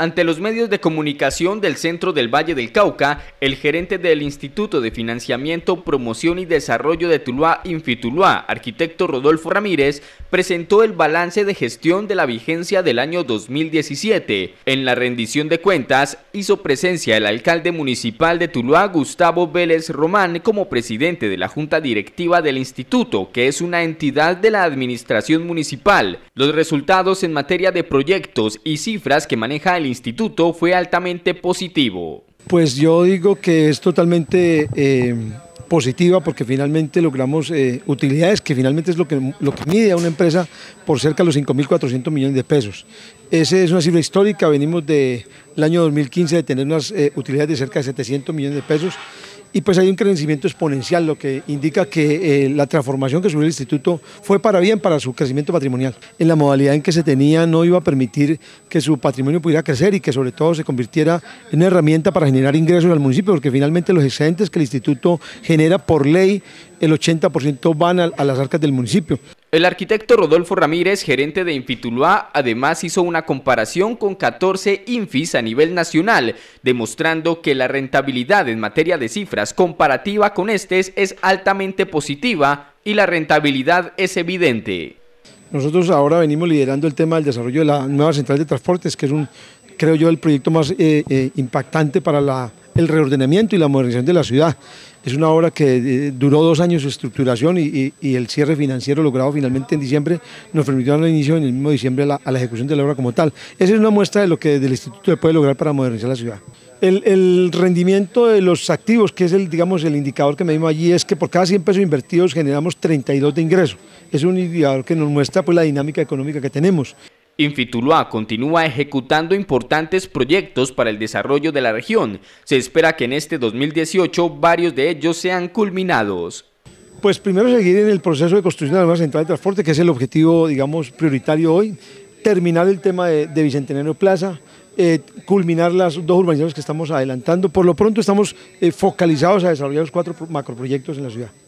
Ante los medios de comunicación del centro del Valle del Cauca, el gerente del Instituto de Financiamiento, Promoción y Desarrollo de Tuluá, Infituluá, arquitecto Rodolfo Ramírez, presentó el balance de gestión de la vigencia del año 2017. En la rendición de cuentas, hizo presencia el alcalde municipal de Tuluá, Gustavo Vélez Román, como presidente de la Junta Directiva del Instituto, que es una entidad de la administración municipal. Los resultados en materia de proyectos y cifras que maneja el instituto fue altamente positivo. Pues yo digo que es totalmente eh, positiva porque finalmente logramos eh, utilidades que finalmente es lo que, lo mide a una empresa por cerca de los 5.400 millones de pesos. Esa es una cifra histórica, venimos del año 2015 de tener unas eh, utilidades de cerca de 700 millones de pesos y pues hay un crecimiento exponencial, lo que indica que eh, la transformación que sufrió el instituto fue para bien para su crecimiento patrimonial. En la modalidad en que se tenía no iba a permitir que su patrimonio pudiera crecer y que sobre todo se convirtiera en herramienta para generar ingresos al municipio, porque finalmente los excedentes que el instituto genera por ley el 80% van a, las arcas del municipio. El arquitecto Rodolfo Ramírez, gerente de Infitulúa, además hizo una comparación con 14 Infis a nivel nacional, demostrando que la rentabilidad en materia de cifras comparativa con estes es altamente positiva y la rentabilidad es evidente. Nosotros ahora venimos liderando el tema del desarrollo de la nueva central de transportes, que es un, creo yo, el proyecto más eh, eh, impactante para la el reordenamiento y la modernización de la ciudad. Es una obra que eh, duró dos años su estructuración y, el cierre financiero logrado finalmente en diciembre nos permitió dar inicio en el mismo diciembre a la, ejecución de la obra como tal. Esa es una muestra de lo que el Instituto puede lograr para modernizar la ciudad. El, rendimiento de los activos, que es el, digamos, el indicador que medimos allí, es que por cada 100 pesos invertidos generamos 32 de ingreso. Es un indicador que nos muestra pues, la dinámica económica que tenemos. Infituluá continúa ejecutando importantes proyectos para el desarrollo de la región. Se espera que en este 2018 varios de ellos sean culminados. Pues primero seguir en el proceso de construcción de la nueva central de transporte, que es el objetivo, digamos, prioritario hoy. Terminar el tema de, Bicentenario Plaza, eh, culminar las dos urbanizaciones que estamos adelantando. Por lo pronto estamos eh, focalizados a desarrollar los cuatro macroproyectos en la ciudad.